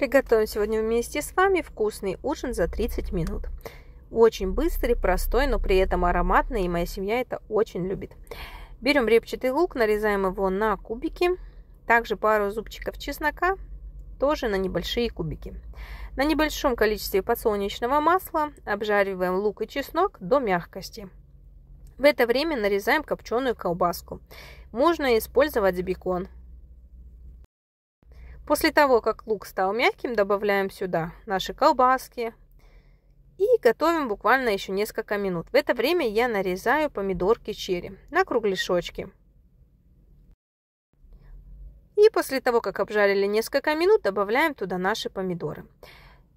Приготовим сегодня вместе с вами вкусный ужин за 30 минут. Очень быстрый, простой, но при этом ароматный, и моя семья это очень любит. Берем репчатый лук, нарезаем его на кубики. Также пару зубчиков чеснока, тоже на небольшие кубики. На небольшом количестве подсолнечного масла обжариваем лук и чеснок до мягкости. В это время нарезаем копченую колбаску. Можно использовать бекон. После того, как лук стал мягким, добавляем сюда наши колбаски и готовим буквально еще несколько минут. В это время я нарезаю помидорки черри на кругляшочки. И после того, как обжарили несколько минут, добавляем туда наши помидоры.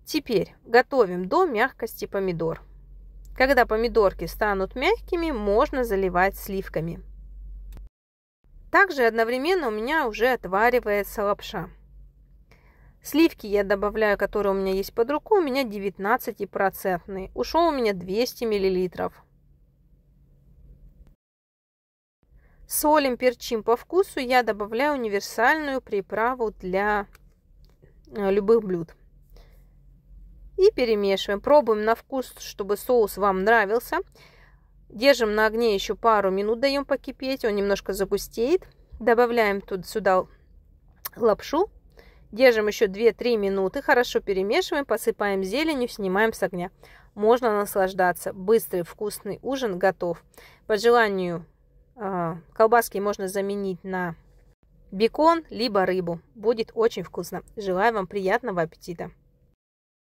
Теперь готовим до мягкости помидор. Когда помидорки станут мягкими, можно заливать сливками. Также одновременно у меня уже отваривается лапша. Сливки я добавляю, которые у меня есть под рукой, у меня 19-процентные. Ушел у меня 200 миллилитров. Солим, перчим по вкусу. Я добавляю универсальную приправу для э, любых блюд. И перемешиваем. Пробуем на вкус, чтобы соус вам нравился. Держим на огне еще пару минут, даем покипеть. Он немножко загустеет. Добавляем тут сюда лапшу Держим еще 2-3 минуты, хорошо перемешиваем, посыпаем зеленью, снимаем с огня. Можно наслаждаться. Быстрый вкусный ужин готов. По желанию а, колбаски можно заменить на бекон, либо рыбу. Будет очень вкусно. Желаю вам приятного аппетита!